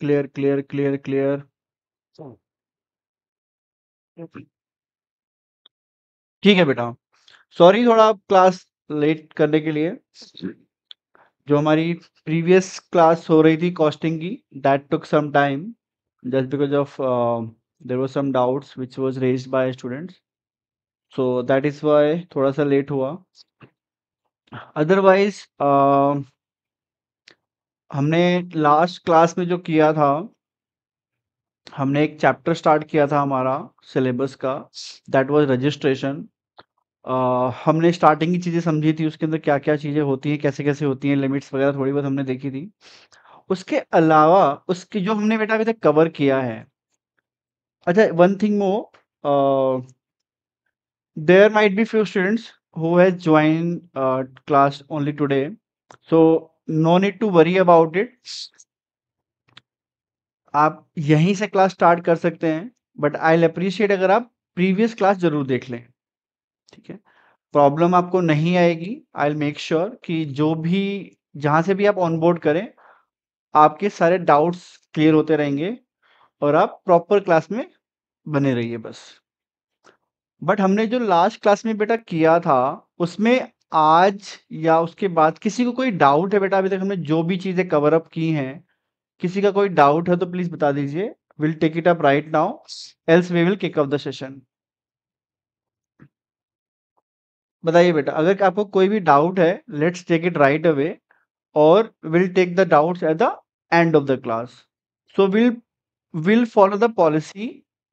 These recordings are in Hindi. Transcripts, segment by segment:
क्लियर क्लियर क्लियर क्लियर ठीक है बेटा सॉरी थोड़ा क्लास लेट करने के लिए जो हमारी प्रीवियस क्लास हो रही थी कॉस्टिंग की that took some time just because of there was some doubts which was raised by students so that is why थोड़ा सा लेट हुआ अदरवाइज हमने लास्ट क्लास में जो किया था हमने एक चैप्टर स्टार्ट किया था हमारा सिलेबस का दैट वाज रजिस्ट्रेशन हमने स्टार्टिंग की चीज़ें समझी थी उसके अंदर क्या क्या चीज़ें होती हैं कैसे कैसे होती हैं लिमिट्स वगैरह थोड़ी बहुत हमने देखी थी उसके अलावा उसकी जो हमने बेटा अभी तक कवर किया है अच्छा one thing more there might be few students who has joined uh, class only no need to worry about it आप यहीं से क्लास स्टार्ट कर सकते हैं बट आई अप्रिशिएट अगर आप प्रीवियस क्लास जरूर देख लें ठीक है प्रॉब्लम आपको नहीं आएगी आई मेक श्योर कि जो भी जहां से भी आप ऑनबोर्ड करें आपके सारे डाउट्स क्लियर होते रहेंगे और आप प्रॉपर क्लास में बने रहिए बस बट हमने जो लास्ट क्लास में बेटा किया था उसमें आज या उसके बाद किसी को कोई डाउट है बेटा अभी तक हमने जो भी चीजें कवर अप की हैं किसी का कोई डाउट है तो प्लीज बता दीजिए will take it up right now else we will kick off the session बताइए बेटा अगर आपको कोई भी डाउट है let's take it right away और will take the doubts at the end of the class so will will follow the policy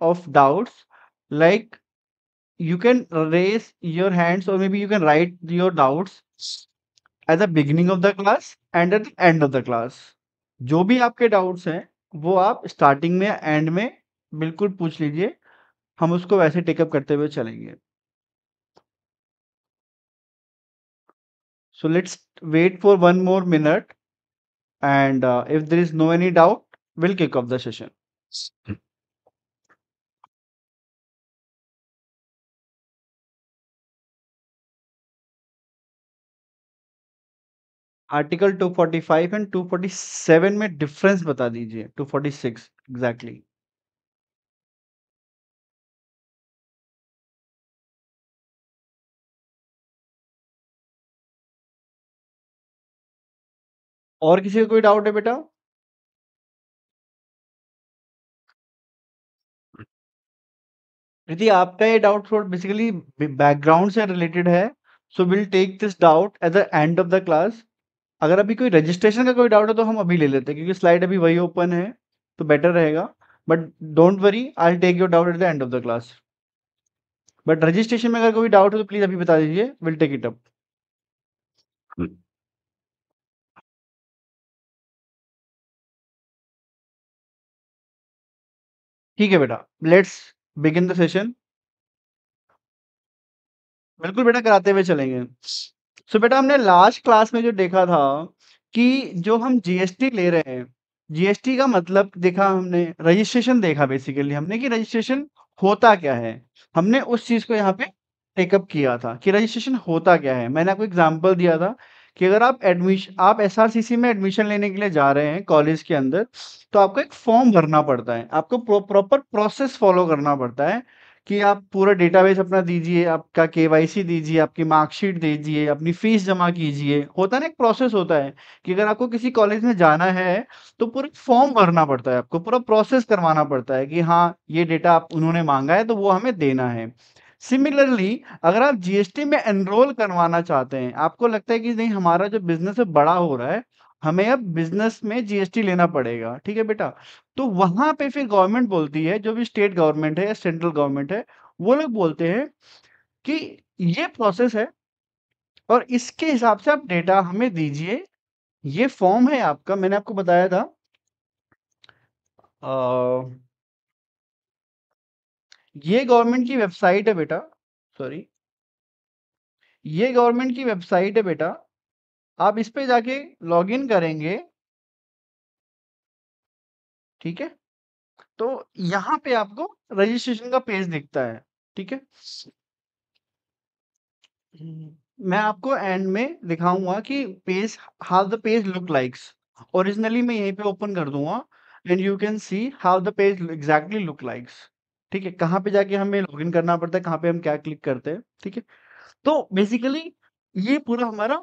of doubts like you can raise your hands or maybe you can write your doubts at the beginning of the class and at the end of the class जो भी आपके doubts हैं वो आप starting में end में बिल्कुल पूछ लीजिए हम उसको वैसे टेकअप करते हुए चलेंगे so let's wait for one more minute and uh, if there is no any doubt we'll kick off the session article 245 and 247 में डिफरेंस बता दीजिए 246 एग्जैक्टली और किसी का कोई डाउट है बेटा आपका ये डाउट बेसिकली बैकग्राउंड से रिलेटेड है so will take this doubt at the end of the class अगर अभी कोई रजिस्ट्रेशन का कोई डाउट है तो हम अभी ले लेते हैं क्योंकि स्लाइड अभी वही ओपन है तो बेटर रहेगा but don't worry I take your doubt at the end of the class but registration में अगर कोई डाउट हो तो प्लीज अभी बता दीजिए विल टेक इट अप ठीक है बेटा लेट्स बिगिन द सेशन बिल्कुल बेटा कराते हुए चलेंगे सो बेटा हमने लास्ट क्लास में जो देखा था कि जो हम जीएसटी ले रहे हैं जीएसटी का मतलब देखा हमने रजिस्ट्रेशन देखा बेसिकली हमने कि रजिस्ट्रेशन होता क्या है हमने उस चीज को यहाँ पे टेकअप किया था कि रजिस्ट्रेशन होता क्या है मैंने आपको एग्जाम्पल दिया था कि अगर आप एडमिशन आप एस में एडमिशन लेने के लिए जा रहे हैं कॉलेज के अंदर तो आपको एक फॉर्म भरना पड़ता है आपको प्रॉपर प्रोसेस फॉलो करना पड़ता है कि आप पूरा डेटाबेस अपना दीजिए आपका के दीजिए आपकी मार्कशीट दीजिए अपनी फीस जमा कीजिए होता ना एक प्रोसेस होता है कि अगर आपको किसी कॉलेज में जाना है तो पूरा फॉर्म भरना पड़ता है आपको पूरा प्रोसेस करवाना पड़ता है कि हाँ ये डेटा आप उन्होंने मांगा है तो वो हमें देना है सिमिलरली अगर आप जीएसटी में एनरोल करवाना चाहते हैं आपको लगता है कि नहीं हमारा जो बिजनेस है बड़ा हो रहा है हमें अब बिजनेस में जीएसटी लेना पड़ेगा ठीक है बेटा तो वहां पे फिर गवर्नमेंट बोलती है जो भी स्टेट गवर्नमेंट है या सेंट्रल गवर्नमेंट है वो लोग बोलते हैं कि ये प्रोसेस है और इसके हिसाब से आप डेटा हमें दीजिए ये फॉर्म है आपका मैंने आपको बताया था आ, ये गवर्नमेंट की वेबसाइट है बेटा सॉरी ये गवर्नमेंट की वेबसाइट है बेटा आप इस पे जाके लॉग इन करेंगे ठीक है तो यहाँ पे आपको रजिस्ट्रेशन का पेज दिखता है ठीक है मैं आपको एंड में दिखाऊंगा कि page how the page look likes originally मैं यहीं पे ओपन कर दूंगा and you can see how the page exactly look likes ठीक है कहाँ पे जाके हमें लॉगिन करना पड़ता है कहाँ पे हम क्या क्लिक करते हैं ठीक है तो बेसिकली ये पूरा हमारा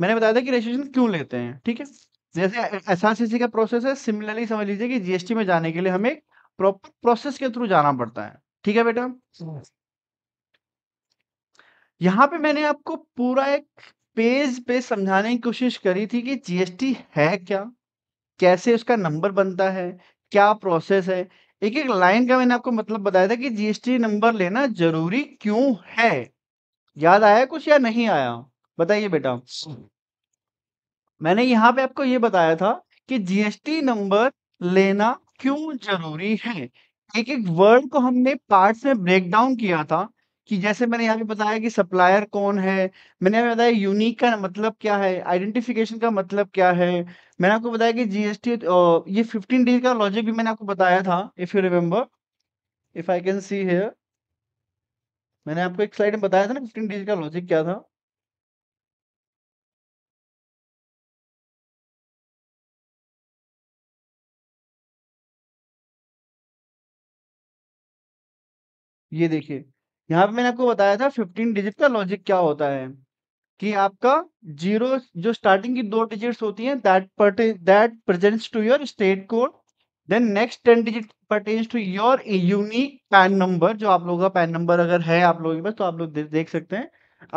मैंने बताया था कि रजिस्ट्रेशन क्यों लेते हैं ठीक है जैसे एस का प्रोसेस है सिमिलरली समझ लीजिए कि जीएसटी में जाने के लिए हमें एक प्रॉपर प्रोसेस के थ्रू जाना पड़ता है ठीक है बेटा यहाँ पे मैंने आपको पूरा एक पेज पे समझाने की कोशिश करी थी कि जीएसटी है क्या कैसे उसका नंबर बनता है क्या प्रोसेस है एक एक लाइन का मैंने आपको मतलब बताया था कि जीएसटी नंबर लेना जरूरी क्यों है याद आया कुछ या नहीं आया बताइए बेटा मैंने यहाँ पे आपको ये बताया था कि जीएसटी नंबर लेना क्यों जरूरी है एक एक वर्ड को हमने पार्ट्स में ब्रेक डाउन किया था कि जैसे मैंने यहाँ पे बताया कि सप्लायर कौन है मैंने आपको बताया यूनिक का मतलब क्या है आइडेंटिफिकेशन का मतलब क्या है मैंने आपको बताया कि जीएसटी ये फिफ्टीन डेज का लॉजिक भी मैंने आपको बताया था if you remember if I can see here मैंने आपको एक स्लाइड में बताया था ना फिफ्टीन डेज का लॉजिक क्या था ये देखिए यहाँ पे मैंने आपको बताया था फिफ्टीन डिजिट का लॉजिक क्या होता है कि आपका जीरो जो स्टार्टिंग की दो डिजिट्स होती हैं that that presents to your state code then next ten digit pertains to your unique PAN number जो आप लोगों का पैन नंबर अगर है आप लोगों के पास तो आप लोग देख सकते हैं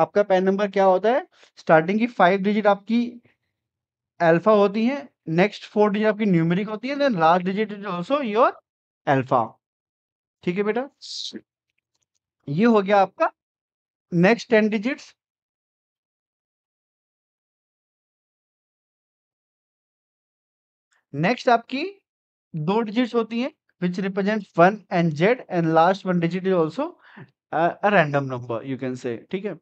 आपका पैन नंबर क्या होता है स्टार्टिंग की फाइव डिजिट आपकी एल्फा होती है नेक्स्ट फोर डिजिट आपकी न्यूमेरिक होती है then last digit is also your alpha ठीक है बेटा ये हो गया आपका नेक्स्ट टेन डिजिट्स नेक्स्ट आपकी दो डिजिट्स होती हैं which represent one and Z and last one digit is also random number you can say ठीक है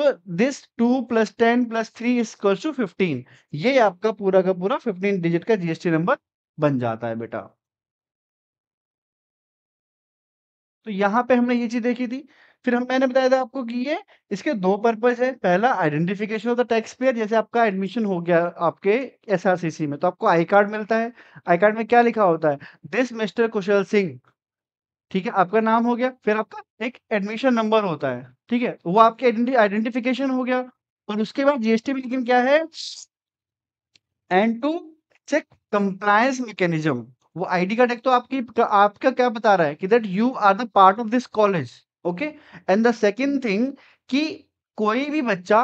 तो this two plus ten plus three equals to fifteen ये आपका पूरा का पूरा फिफ्टीन डिजिट का जीएसटी नंबर बन जाता है बेटा तो यहाँ पे हमने ये चीज देखी थी फिर हम मैंने बताया था आपको कि ये इसके दो पर्पज है पहला identification of the tax payer जैसे आपका एडमिशन हो गया आपके एस में तो आपको आई कार्ड मिलता है आई कार्ड में क्या लिखा होता है दिस मिस्टर कुशल सिंह ठीक है आपका नाम हो गया फिर आपका एक एडमिशन नंबर होता है ठीक है वो आपके आइडेंटिफिकेशन हो गया और उसके बाद जीएसटी में लेकिन क्या है and to check compliance mechanism वो आईडी का टैग तो आपकी आपका क्या बता रहा है कि that you are the part of this college okay and the second thing कि कोई भी बच्चा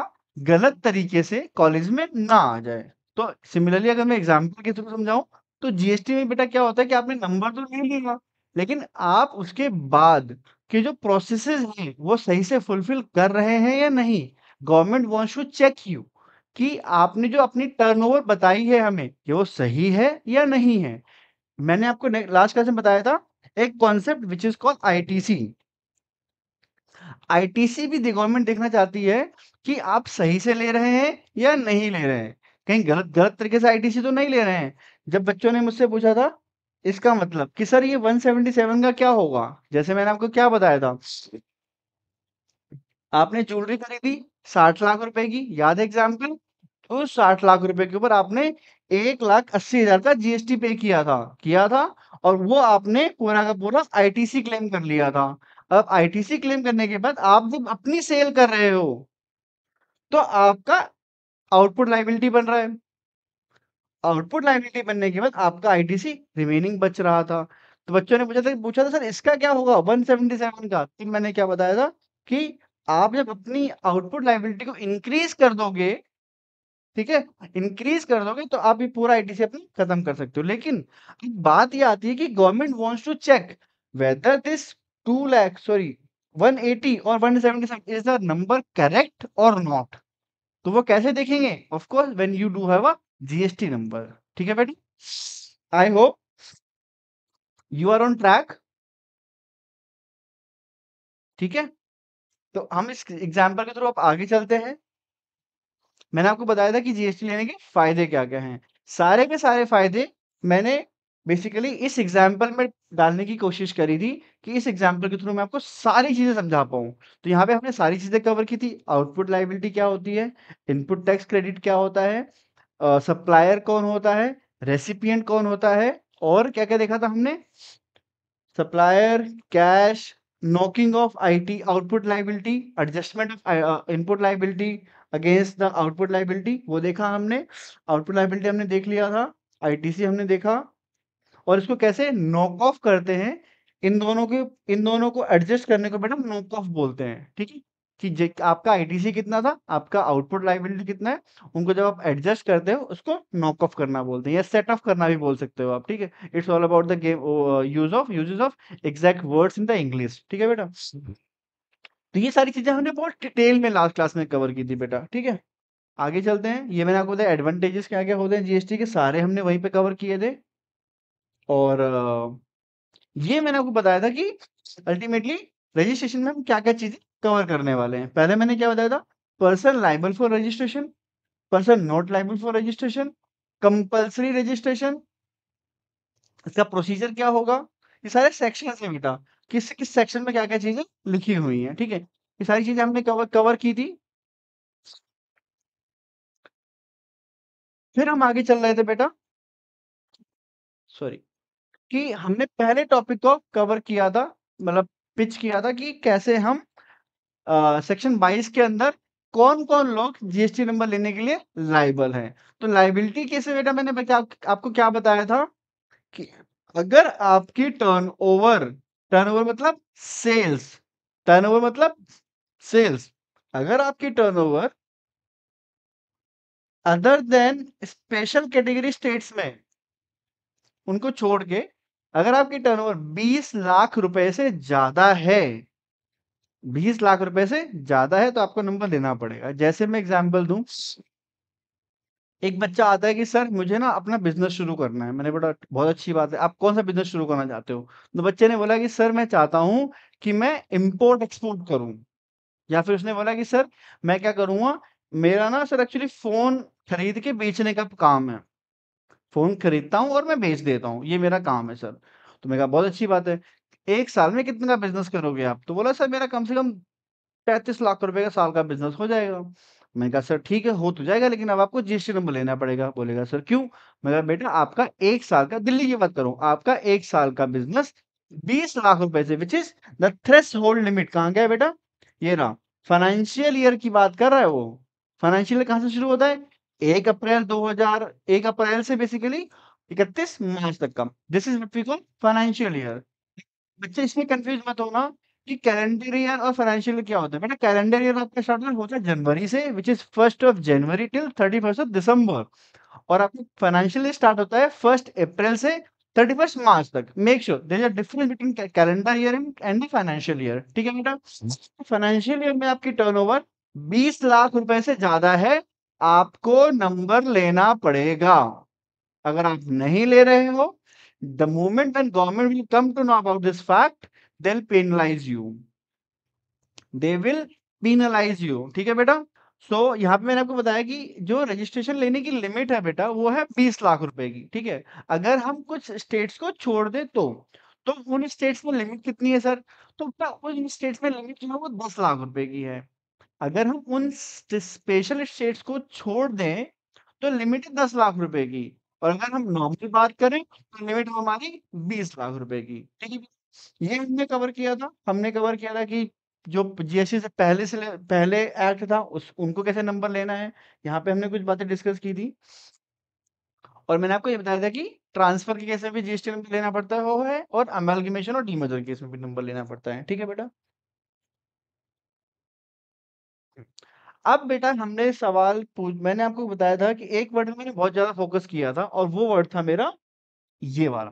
गलत तरीके से कॉलेज में ना आ जाए तो सिमिलरली अगर मैं एग्जाम्पल के थ्रू समझाऊं तो जीएसटी में बेटा क्या होता है कि आपने नंबर तो नहीं लिया लेकिन आप उसके बाद के जो प्रोसेस हैं वो सही से फुलफिल कर रहे हैं या नहीं government want to check you कि आपने जो अपनी टर्नओवर बताई है हमें कि वो सही है या नहीं है मैंने आपको लास्ट क्लास में बताया था एक concept which is called ITC ITC भी गवर्नमेंट देखना चाहती है कि आप सही से ले रहे हैं या नहीं ले रहे हैं कहीं गलत गलत तरीके से आईटीसी तो नहीं ले रहे हैं जब बच्चों ने मुझसे पूछा था इसका मतलब कि सर ये 177 का क्या होगा जैसे मैंने आपको क्या बताया था आपने ज्वेलरी खरीदी साठ लाख रुपए की याद है एग्जाम्पल तो साठ लाख रुपए के ऊपर आपने एक लाख अस्सी हजार का जीएसटी पे किया था किया था और वो आपने पूरा का पूरा आईटीसी क्लेम कर लिया था अब आईटीसी क्लेम करने के बाद आप जब अपनी सेल कर रहे हो तो आपका आउटपुट लाइबिलिटी बन रहा है आउटपुट लाइबिलिटी बनने के बाद आपका आईटीसी रिमेनिंग बच रहा था तो बच्चों ने पूछा था पूछा था सर इसका क्या होगा 177 का तो मैंने क्या बताया था कि आप जब अपनी आउटपुट लाइबिलिटी को इंक्रीज कर दोगे ठीक है इंक्रीज कर दोगे तो आप भी पूरा से अपनी खत्म कर सकते हो लेकिन बात यह आती है कि government wants to check whether this two lakh sorry 180 और 177 इज द नंबर करेक्ट और नॉट तो वो कैसे देखेंगे of course when you do have a GST number ठीक है बेटी I hope you are on track ठीक है तो हम इस एग्जाम्पल के थ्रू आप आगे चलते हैं मैंने आपको बताया था कि जीएसटी लेने के फायदे क्या क्या हैं सारे के सारे फायदे मैंने बेसिकली इस एग्जाम्पल में डालने की कोशिश करी थी कि इस एग्जाम्पल के थ्रू मैं आपको सारी चीज़ें समझा पाऊँ तो यहाँ पे हमने सारी चीज़ें कवर की थी आउटपुट लाइबिलिटी क्या होती है इनपुट टैक्स क्रेडिट क्या होता है सप्लायर uh, कौन होता है रेसिपियंट कौन होता है और क्या क्या देखा था हमने supplier cash knocking off IT output liability adjustment of input liability against the output liability वो देखा हमने आउटपुट लाइबिलिटी हमने देख लिया था आईटीसी हमने देखा और इसको कैसे नॉक ऑफ करते हैं इन दोनों के इन दोनों को एडजस्ट करने को बेटा नॉक ऑफ बोलते हैं ठीक है कि आपका आईटीसी कितना था आपका आउटपुट लाइबिलिटी कितना है उनको जब आप एडजस्ट करते हो उसको नॉक ऑफ करना बोलते हैं या सेट ऑफ करना भी बोल सकते हो आप ठीक है it's all about the game use of uses of exact words in the English ठीक है बेटा हम्म। तो ये सारी चीजें हमने बहुत डिटेल में लास्ट क्लास में कवर की थी बेटा ठीक है आगे चलते हैं ये मैंने आपको बताया एडवांटेजेस क्या क्या होते हैं जीएसटी के सारे हमने वहीं पे कवर किए थे और ये मैंने आपको बताया था कि अल्टीमेटली रजिस्ट्रेशन में हम क्या क्या चीजें कवर करने वाले हैं पहले मैंने क्या बताया था person liable for registration person not liable for registration compulsory registration इसका प्रोसीजर क्या होगा ये सारे सेक्शन है बेटा किस किस सेक्शन में क्या क्या चीजें लिखी हुई हैं ठीक है ये सारी चीजें हमने कवर कवर की थी फिर हम आगे चल रहे थे बेटा सॉरी कि हमने पहले टॉपिक को कवर किया था मतलब पिच किया था कि कैसे हम सेक्शन बाईस के अंदर कौन कौन लोग जीएसटी नंबर लेने के लिए लाइबल हैं तो लाइबिलिटी कैसे बेटा मैंने आप, आपको क्या बताया था कि अगर आपकी टर्नओवर टर्नओवर मतलब सेल्स टर्नओवर मतलब सेल्स अगर आपकी turnover other than special category states में उनको छोड़ के अगर आपकी टर्नओवर 20 लाख रुपए से ज्यादा है 20 लाख रुपए से ज्यादा है तो आपको नंबर देना पड़ेगा जैसे मैं एग्जांपल दूं एक बच्चा आता है कि सर मुझे ना अपना बिजनेस शुरू करना है मैंने बोला बहुत अच्छी बात है आप कौन सा बिजनेस शुरू करना चाहते हो तो बच्चे ने बोला कि सर मैं चाहता हूँ कि मैं इम्पोर्ट एक्सपोर्ट करूँ या फिर उसने बोला कि सर मैं क्या करूँगा मेरा ना सर एक्चुअली फोन खरीद के बेचने का काम है फोन खरीदता हूँ और मैं बेच देता हूँ ये मेरा काम है सर तो मैं कहा बहुत अच्छी बात है एक साल में कितने का बिजनेस करोगे आप तो बोला सर मेरा कम से कम पैंतीस लाख रुपए का साल का बिजनेस हो जाएगा मैं कहा सर ठीक है हो तो जाएगा लेकिन अब आपको जीएसटी नंबर लेना पड़ेगा बोलेगा सर क्यों मैं कहा बेटा आपका एक साल का दिल्ली की बात करूं आपका एक साल का बिजनेस बीस लाख रुपए से which is the threshold limit कहाँ गया बेटा ये ना फाइनेंशियल ईयर की बात कर रहा है वो फाइनेंशियल ईयर कहाँ से शुरू होता है एक अप्रैल दो हजार एक अप्रैल से बेसिकली इकतीस मार्च तक का this is we call financial year बच्चे इसमें कंफ्यूज मत होना कि कैलेंडर ईयर और फाइनेंशियल क्या होता है बेटा कैलेंडर ईयर आपका स्टार्ट होता है जनवरी से which is first of January till thirty first of December और आपका फाइनेंशियल स्टार्ट होता है फर्स्ट अप्रैल से थर्टी फर्स्ट मार्च तक make sure there difference between calendar year and financial year ठीक है बेटा फाइनेंशियल तो ईयर में आपकी टर्न ओवर बीस लाख रुपए से ज्यादा है आपको नंबर लेना पड़ेगा अगर आप नहीं ले रहे हो the movement and government will come to know about this fact they'll penalize you they will penalize you ठीक है बेटा सो so, यहाँ पे मैंने आपको बताया कि जो रजिस्ट्रेशन लेने की लिमिट है बेटा वो है बीस लाख रुपए की ठीक है अगर हम कुछ स्टेट्स को छोड़ दे तो तो उन स्टेट्स में लिमिट कितनी है सर तो उन स्टेट्स में लिमिट जो है वो दस लाख रुपए की है अगर हम उन स्पेशल स्टेट्स को छोड़ दें तो लिमिट है दस लाख रुपए की और अगर हम नॉर्मल बात करें तो लिमिट हमारी बीस लाख रुपए की ठीक है ये हमने कवर किया था हमने कवर किया था कि जो जीएसटी से पहले से पहले एक्ट था उस उनको कैसे नंबर लेना है यहाँ पे हमने कुछ बातें डिस्कस की थी और मैंने आपको ये बताया था कि ट्रांसफर के कैसे भी जीएसटी नंबर लेना पड़ता है वो है और अमेलगमेशन और डीमजर केस में भी नंबर लेना पड़ता है ठीक है बेटा अब बेटा हमने सवाल पूछ मैंने आपको बताया था कि एक वर्ड मैंने बहुत ज्यादा फोकस किया था और वो वर्ड था मेरा ये वाला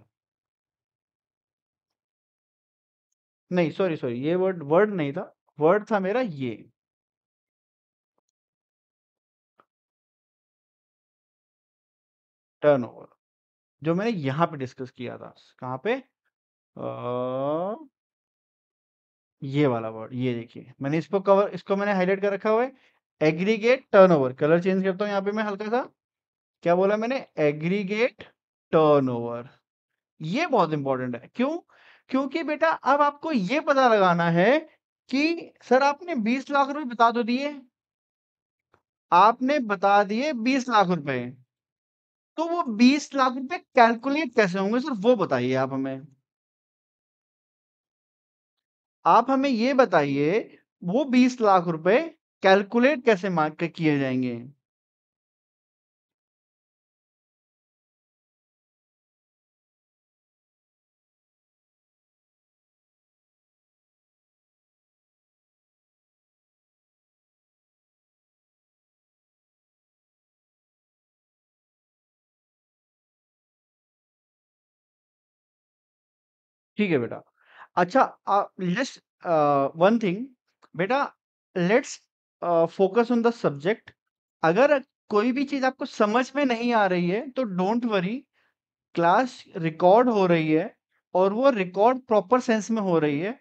नहीं सॉरी सॉरी ये वर्ड वर्ड नहीं था वर्ड था मेरा ये टर्नओवर जो मैंने यहां पे डिस्कस किया था कहां पे आ, ये वाला वर्ड ये देखिए मैंने इसको कवर इसको मैंने हाईलाइट कर रखा हुआ है एग्रीगेट टर्नओवर कलर चेंज करता हूं यहाँ पे मैं हल्का सा क्या बोला मैंने एग्रीगेट टर्नओवर ये बहुत इंपॉर्टेंट है क्यों क्योंकि बेटा अब आपको ये पता लगाना है कि सर आपने बीस लाख रुपए बता तो दिए आपने बता दिए बीस लाख रुपए तो वो बीस लाख रुपए कैलकुलेट कैसे होंगे सर वो बताइए आप हमें आप हमें ये बताइए वो बीस लाख रुपए कैलकुलेट कैसे मार्क किए जाएंगे ठीक है बेटा अच्छा लेट्स वन थिंग बेटा let's focus on the subject अगर कोई भी चीज आपको समझ में नहीं आ रही है तो डोंट वरी क्लास रिकॉर्ड हो रही है और वो रिकॉर्ड प्रॉपर सेंस में हो रही है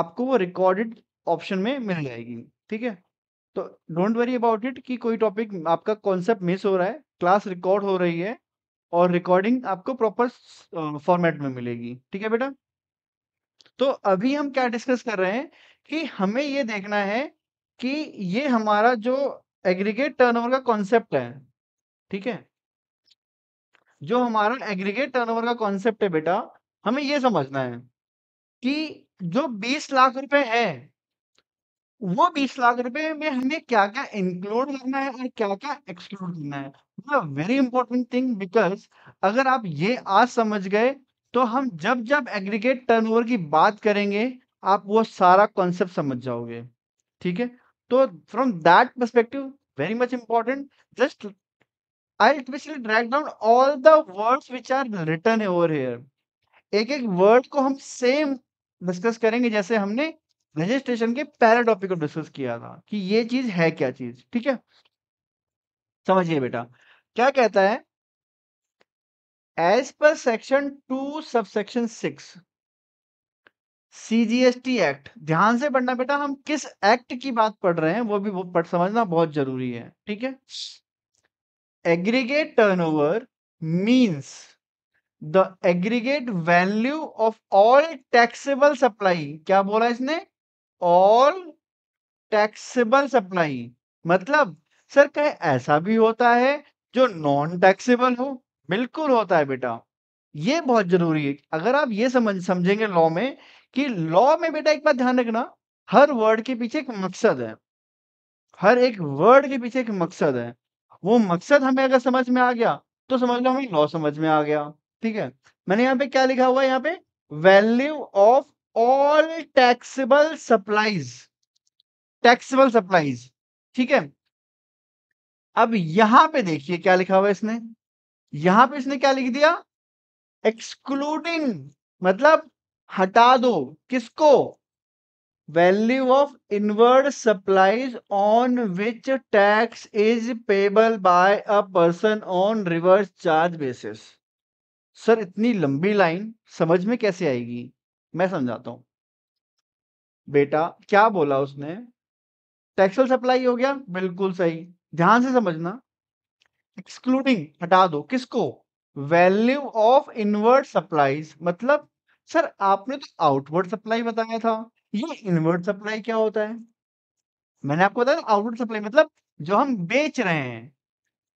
आपको वो रिकॉर्डेड ऑप्शन में मिल जाएगी ठीक है तो डोंट वरी अबाउट इट कि कोई टॉपिक आपका कॉन्सेप्ट मिस हो रहा है क्लास रिकॉर्ड हो रही है और रिकॉर्डिंग आपको प्रॉपर फॉर्मेट में मिलेगी ठीक है बेटा तो अभी हम क्या डिस्कस कर रहे हैं कि हमें ये देखना है कि ये हमारा जो एग्रीगेट टर्नओवर का कॉन्सेप्ट है ठीक है जो हमारा एग्रीगेट टर्नओवर का कॉन्सेप्ट है बेटा हमें ये समझना है कि जो 20 लाख रुपए है वो 20 लाख रुपए में हमें क्या क्या इंक्लूड करना है और क्या क्या एक्सक्लूड करना है वेरी इंपॉर्टेंट थिंग बिकॉज अगर आप ये आज समझ गए तो हम जब जब एग्रीगेट टर्नओवर की बात करेंगे आप वो सारा कॉन्सेप्ट समझ जाओगे ठीक है तो from that perspective very much important just I specially drag down all the words which are return over here एक एक वर्ड को हम सेम डिस्कस करेंगे जैसे हमने रजिस्ट्रेशन के पहले टॉपिक को डिस्कस किया था कि ये चीज है क्या चीज ठीक है समझिए बेटा क्या कहता है as per section two sub section six CGST act ध्यान से पढ़ना बेटा हम किस एक्ट की बात पढ़ रहे हैं वो भी पढ़ समझना बहुत जरूरी है ठीक है aggregate turnover means the aggregate value of all taxable supply क्या बोला इसने ऑल टैक्सेबल सप्लाई मतलब सर कहीं ऐसा भी होता है जो नॉन टैक्सेबल हो बिल्कुल होता है बेटा ये बहुत जरूरी है अगर आप ये समझ समझेंगे लॉ में कि लॉ में बेटा एक बात ध्यान रखना हर वर्ड के पीछे एक मकसद है हर एक वर्ड के पीछे एक मकसद है वो मकसद हमें अगर समझ में आ गया तो समझ लो हमें लॉ समझ में आ गया ठीक है मैंने यहाँ पे क्या लिखा हुआ है यहाँ पे value of all taxable supplies taxable supplies ठीक है अब यहां पे देखिए क्या लिखा हुआ है इसने यहां पे इसने क्या लिख दिया एक्सक्लूडिंग मतलब हटा दो किसको value of inward supplies on which tax is payable by a person on reverse charge basis sir इतनी लंबी लाइन समझ में कैसे आएगी मैं समझाता हूं बेटा क्या बोला उसने टैक्सल सप्लाई हो गया बिल्कुल सही ध्यान से समझना एक्सक्लूडिंग हटा दो किसको वैल्यू ऑफ इनवर्ड सप्लाईज मतलब सर आपने तो आउटवर्ड सप्लाई बताया था ये इनवर्ड सप्लाई क्या होता है मैंने आपको बताया आउटवर्ड सप्लाई मतलब जो हम बेच रहे हैं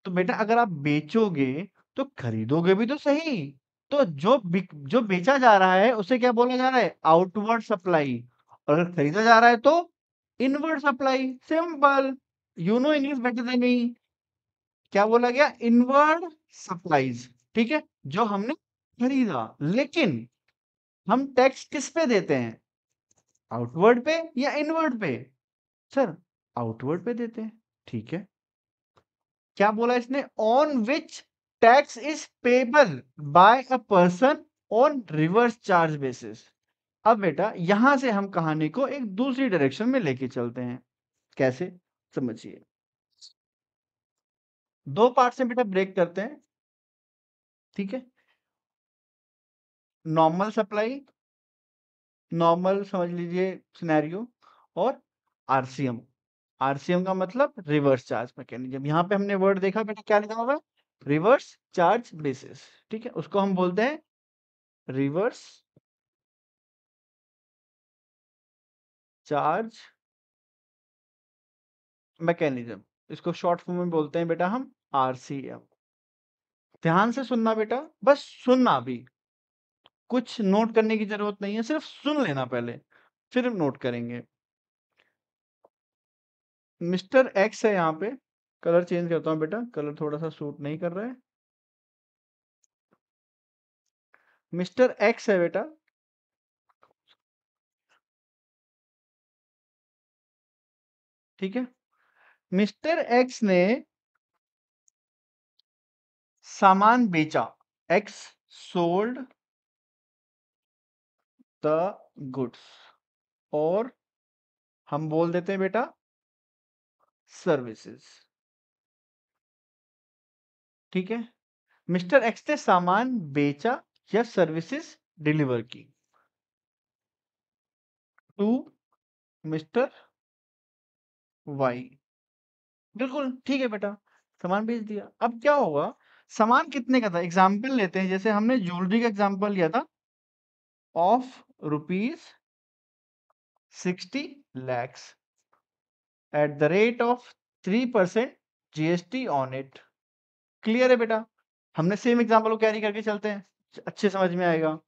तो बेटा अगर आप बेचोगे तो खरीदोगे भी तो सही तो जो जो बेचा जा रहा है उसे क्या बोला जा रहा है आउटवर्ड सप्लाई और अगर खरीदा जा रहा है तो inward supply simple you know English better than me क्या बोला गया इनवर्ड सप्लाईज ठीक है जो हमने खरीदा लेकिन हम टैक्स किस पे देते हैं आउटवर्ड पे या इनवर्ड पे सर आउटवर्ड पे देते हैं ठीक है क्या बोला इसने on which tax is payable by a person on reverse charge basis अब बेटा यहां से हम कहानी को एक दूसरी डायरेक्शन में लेके चलते हैं कैसे समझिए दो पार्ट में बेटा ब्रेक करते हैं ठीक है नॉर्मल सप्लाई नॉर्मल समझ लीजिए सिनेरियो और आरसीएम आरसीएम का मतलब रिवर्स चार्ज मैकेनिज्म यहाँ पे हमने वर्ड देखा बेटा क्या लिखा हुआ रिवर्स चार्ज बेसिस ठीक है उसको हम बोलते हैं रिवर्स चार्ज मैकेनिज्म इसको शॉर्ट फॉर्म में बोलते हैं बेटा हम आर सी एम ध्यान से सुनना बेटा बस सुनना भी कुछ नोट करने की जरूरत नहीं है सिर्फ सुन लेना पहले फिर नोट करेंगे मिस्टर एक्स है यहाँ पे कलर चेंज करता हूँ बेटा कलर थोड़ा सा सूट नहीं कर रहा है मिस्टर एक्स है बेटा ठीक है मिस्टर एक्स ने सामान बेचा एक्स सोल्ड द गुड्स और हम बोल देते हैं बेटा सर्विसेज ठीक है मिस्टर एक्स ने सामान बेचा या सर्विसेज डिलीवर की टू मिस्टर वाई बिल्कुल ठीक है बेटा सामान भेज दिया अब क्या होगा सामान कितने का था एग्जाम्पल लेते हैं जैसे हमने ज्वेलरी का एग्जाम्पल लिया था of rupees sixty lakhs at the rate of three percent GST on it clear है बेटा हमने सेम एग्जाम्पल को कैरी करके चलते हैं अच्छे समझ में आएगा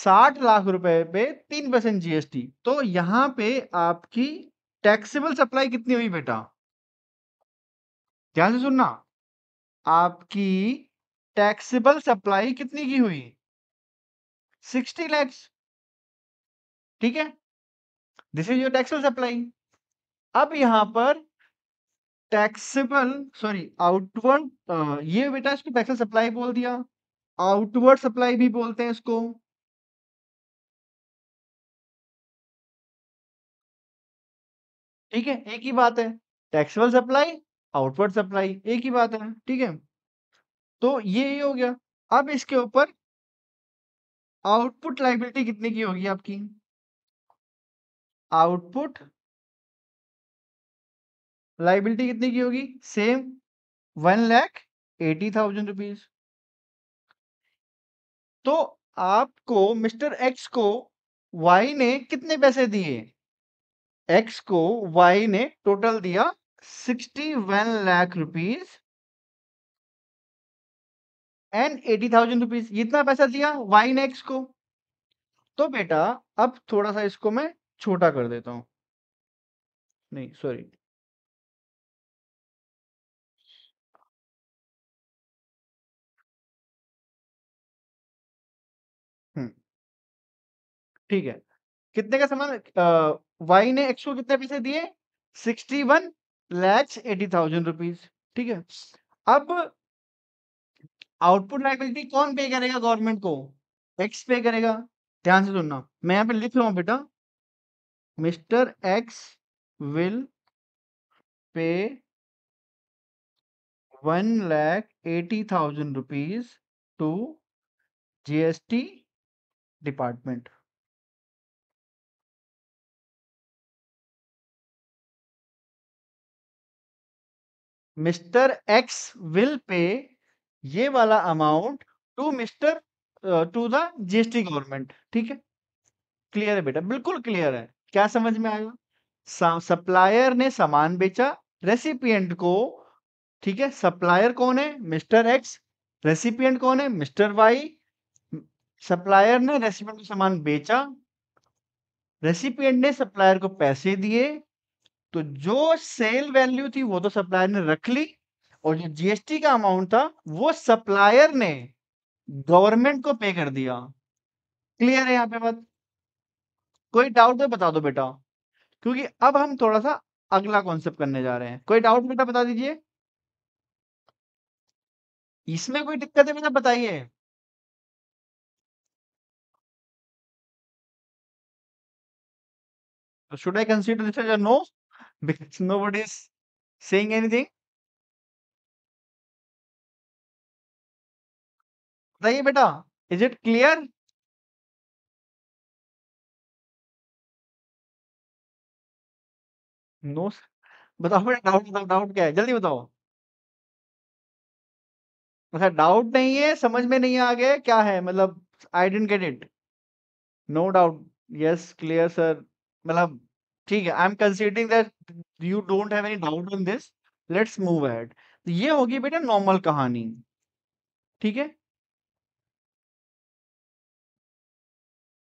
साठ लाख रुपए पे तीन परसेंट जीएसटी तो यहाँ पे आपकी टैक्सेबल सप्लाई कितनी हुई बेटा ध्यान से सुनना आपकी टैक्सेबल सप्लाई कितनी की हुई सिक्सटी लैक्स ठीक है this is your taxable supply अब यहां पर टैक्सेबल सॉरी आउटवर्ड ये बेटा इसको टैक्सेबल सप्लाई बोल दिया आउटवर्ड सप्लाई भी बोलते हैं इसको ठीक है एक ही बात है टैक्सेबल सप्लाई आउटवर्ड सप्लाई एक ही बात है ठीक है तो ये हो गया अब इसके ऊपर आउटपुट लाइबिलिटी कितने की होगी आपकी आउटपुट लाइबिलिटी कितने की होगी same one lakh eighty thousand rupees तो आपको मिस्टर एक्स को वाई ने कितने पैसे दिए एक्स को वाई ने टोटल दिया 61 lakh rupees and eighty thousand rupees इतना पैसा दिया वाई नेक्स को तो बेटा अब थोड़ा सा इसको मैं छोटा कर देता हूं नहीं सॉरी हम्म। ठीक है कितने का सामान वाई ने एक्स को कितने पैसे दिए sixty one lakhs eighty thousand rupees ठीक है अब आउटपुट लाइबिलिटी कौन पे करेगा गवर्नमेंट को एक्स पे करेगा ध्यान से सुनना मैं यहाँ पे लिख रहा हूँ बेटा mister X will pay one lakh eighty thousand rupees to GST department mister X will pay ये वाला amount to mister to the GST government ठीक है क्लियर है बेटा बिल्कुल क्लियर है क्या समझ में आएगा सप्लायर ने सामान बेचा रेसिपियंट को ठीक है सप्लायर कौन है मिस्टर एक्स रेसिपियंट कौन है मिस्टर वाई सप्लायर ने रेसिपियंट को सामान बेचा रेसिपियंट ने सप्लायर को पैसे दिए तो जो सेल वैल्यू थी वो तो सप्लायर ने रख ली और जो जीएसटी का अमाउंट था वो सप्लायर ने गवर्नमेंट को पे कर दिया क्लियर है यहाँ पे बात कोई डाउट है बता दो बेटा क्योंकि अब हम थोड़ा सा अगला कॉन्सेप्ट करने जा रहे हैं कोई डाउट बेटा बता दीजिए इसमें कोई दिक्कत है बेटा बताइए should I consider this no because nobody is saying anything. बताइए बेटा इज इट क्लियर नो बताओ बेटा डाउट बताओ डाउट क्या है जल्दी बताओ अच्छा डाउट नहीं है समझ में नहीं आ गया क्या है मतलब I didn't get it no doubt yes clear sir मतलब ठीक है I am considering that you don't have any doubt on this let's move ahead ये होगी बेटा नॉर्मल कहानी ठीक है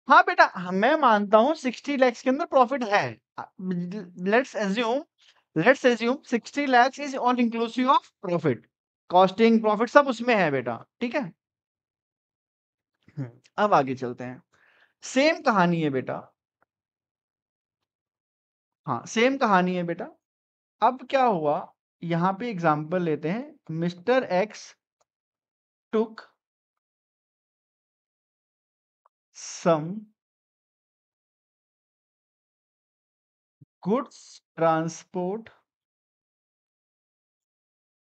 हाँ बेटा मैं मानता हूं सिक्सटी लैक्स के अंदर प्रॉफिट है let's assume let's assume sixty lakhs is all inclusive of profit costing profit सब उसमें है बेटा ठीक है हम्म, अब आगे चलते हैं सेम कहानी है बेटा हाँ सेम कहानी है बेटा अब क्या हुआ यहाँ पे एग्जाम्पल लेते हैं mister X took some goods transport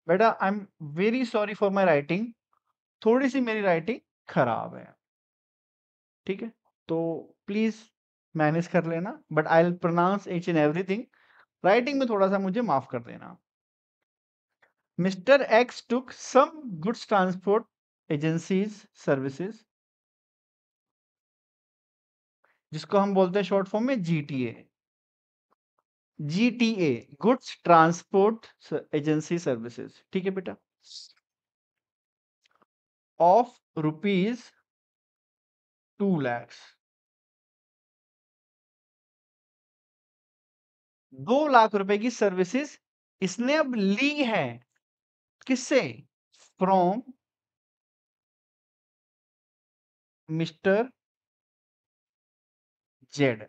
बेटा I am very sorry for my writing थोड़ी सी मेरी राइटिंग खराब है ठीक है तो प्लीज मैनेज कर लेना but I pronounce each and everything writing में थोड़ा सा मुझे माफ कर देना mister X took some goods transport agencies services जिसको हम बोलते हैं शॉर्ट फॉर्म में GTA GTA goods transport agency services ठीक है बेटा ऑफ रुपीज टू लैक्स दो लाख रुपए की सर्विसेज इसने अब ली है किससे from mister Z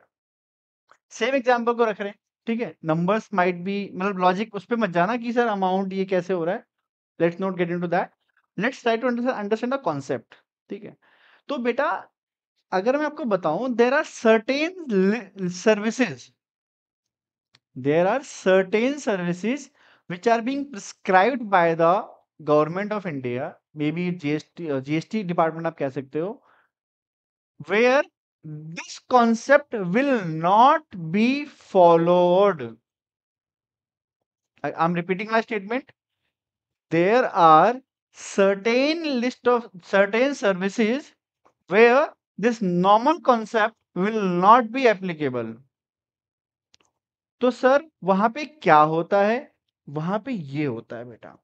same example को रख रहे हैं ठीक है नंबर्स माइट बी मतलब लॉजिक उस पर मत जाना कि सर अमाउंट ये कैसे हो रहा है let's not get into that let's try to understand the concept ठीक है तो बेटा अगर मैं आपको बताऊं there are certain services there are certain services which are being prescribed by the government of India, maybe GST, uh, GST department of कह where this concept will not be followed. I, I'm repeating my statement. There are certain list of certain services where this normal concept will not be applicable. तो सर वहां पे क्या होता है वहां पे ये होता है बेटा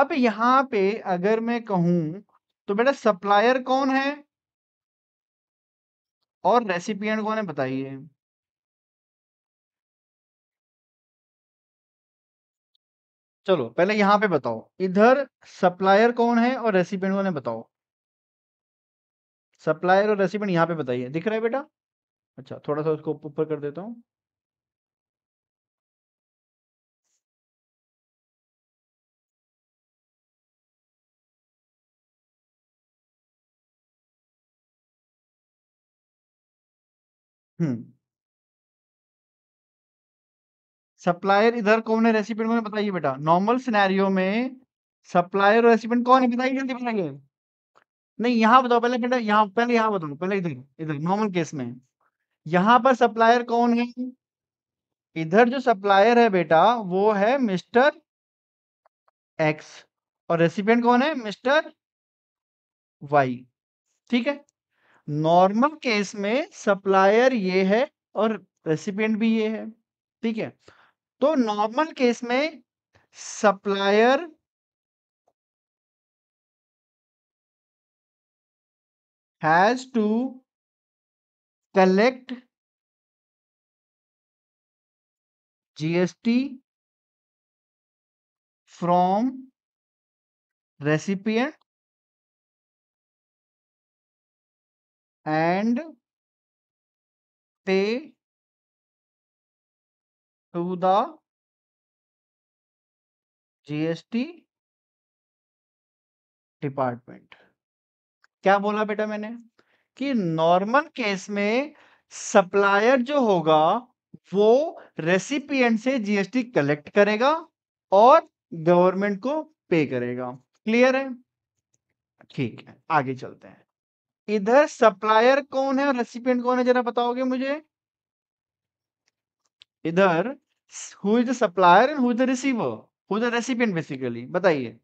अब यहां पे अगर मैं कहूं तो बेटा सप्लायर कौन है और रेसिपिएंट कौन है बताइए चलो पहले यहां पे बताओ इधर सप्लायर कौन है और रेसिपिएंट कौन है बताओ सप्लायर और रेसिपिएंट यहां पे बताइए दिख रहा है बेटा अच्छा थोड़ा सा उसको ऊपर कर देता हूं सप्लायर हम्म। इधर कौन है रेसिपेंट कौन बताइए बेटा। नॉर्मल सिनेरियो में सप्लायर और रेसिपेंट कौन है बताइए जल्दी बताइए। नहीं यहाँ बताओ पहले बेटा यहाँ पहले यहाँ बताओ पहले इधर, इधर नॉर्मल केस में। यहाँ पर सप्लायर कौन है? इधर जो सप्लायर है बेटा वो है मिस्टर एक्स और रेसिपेंट कौन है? Mister Y. ठीक है? नॉर्मल केस में सप्लायर ये है और रेसिपिएंट भी ये है ठीक है तो नॉर्मल केस में supplier has to collect GST from recipient and pay to the GST department क्या बोला बेटा मैंने कि नॉर्मल केस में सप्लायर जो होगा वो रेसिपिएंट से जीएसटी कलेक्ट करेगा और गवर्नमेंट को पे करेगा क्लियर है ठीक है आगे चलते हैं इधर सप्लायर कौन है और रेसिपियंट कौन है जरा बताओगे मुझे इधर who is the supplier and who is the receiver who is the recipient basically बताइए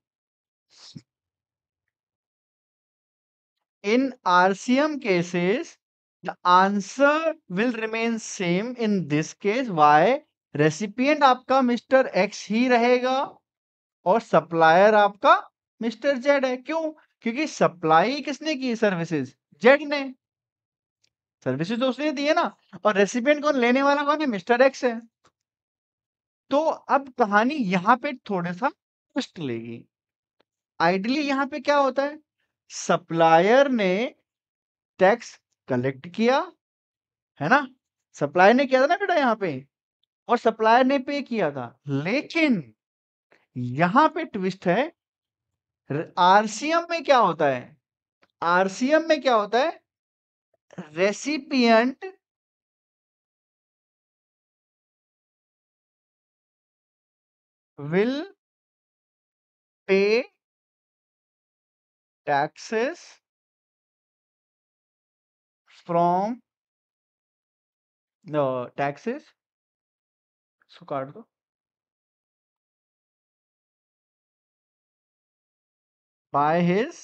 in RCM cases the answer will remain same in this case why recipient आपका मिस्टर एक्स ही रहेगा और सप्लायर आपका मिस्टर जेड है क्यों क्योंकि सप्लाई किसने की सर्विसेज जेड ने सर्विसेज तो उसने दी है ना और रेसिपिएंट कौन लेने वाला कौन है मिस्टर एक्स है तो अब कहानी यहाँ पे थोड़ा सा ट्विस्ट लेगी आइडली यहाँ पे क्या होता है सप्लायर ने टैक्स कलेक्ट किया है ना सप्लायर ने किया था ना बेटा यहाँ पे और सप्लायर ने पे किया था लेकिन यहाँ पे ट्विस्ट है आरसीएम में क्या होता है आरसीएम में क्या होता है recipient will pay taxes from the taxes इसको काट दो by his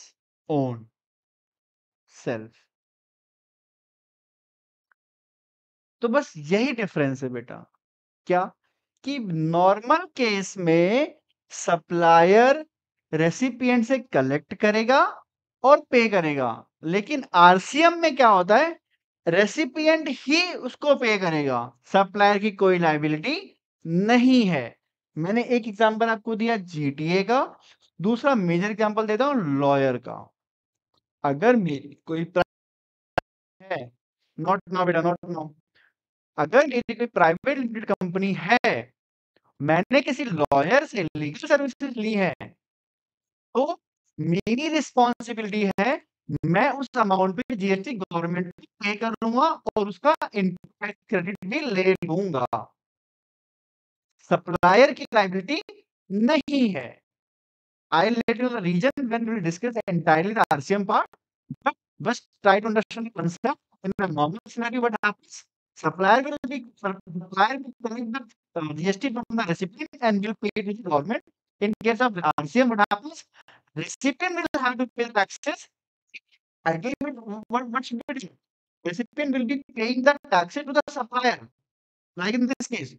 own self. तो बस यही डिफरेंस है बेटा क्या कि नॉर्मल केस में सप्लायर रेसिपियंट से कलेक्ट करेगा और पे करेगा लेकिन आरसीएम में क्या होता है रेसिपियंट ही उसको पे करेगा सप्लायर की कोई लाइबिलिटी नहीं है मैंने एक एग्जांपल आपको दिया जीटीए का दूसरा मेजर एग्जाम्पल देता हूँ लॉयर का अगर मेरी कोई है नॉट नो बेटा नॉट नो अगर मेरी कोई प्राइवेट लिमिटेड कंपनी है मैंने किसी लॉयर से लीगल सर्विसेज ली है तो मेरी रिस्पॉन्सिबिलिटी है मैं उस अमाउंट पे जीएसटी गवर्नमेंट को पे करूंगा और उसका इंटरेस्ट क्रेडिट भी ले लूंगा सप्लायर की लाइबिलिटी नहीं है I'll let you know the reason when we discuss entirely the RCM part. But just try to understand the concept. In the normal scenario, what happens? Supplier will be supplier will collect the GST from the recipient and will pay it to the government. In case of RCM, what happens? Recipient will have to pay taxes. Again, what, what should do? Recipient will be paying the taxes to the supplier, like in this case.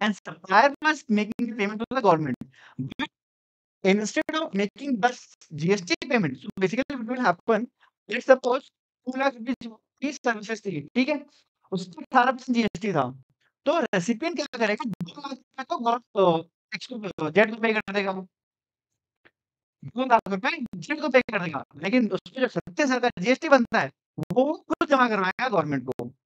And supplier was making the payment to the government. But instead of making the GST payment, so basically it will happen. Let's suppose two lakh rupees की services थी ठीक है उस पर अठारह परसेंट था तो recipient क्या करेगा दो लाख रुपए तो को गवर्नमेंट टैक्स को जेड को पे कर देगा वो. दो लाख रुपए जेड को पे कर देगा लेकिन उसपे जो सत्य सरकार GST बनता है वो खुद जमा करवाएगा गवर्नमेंट को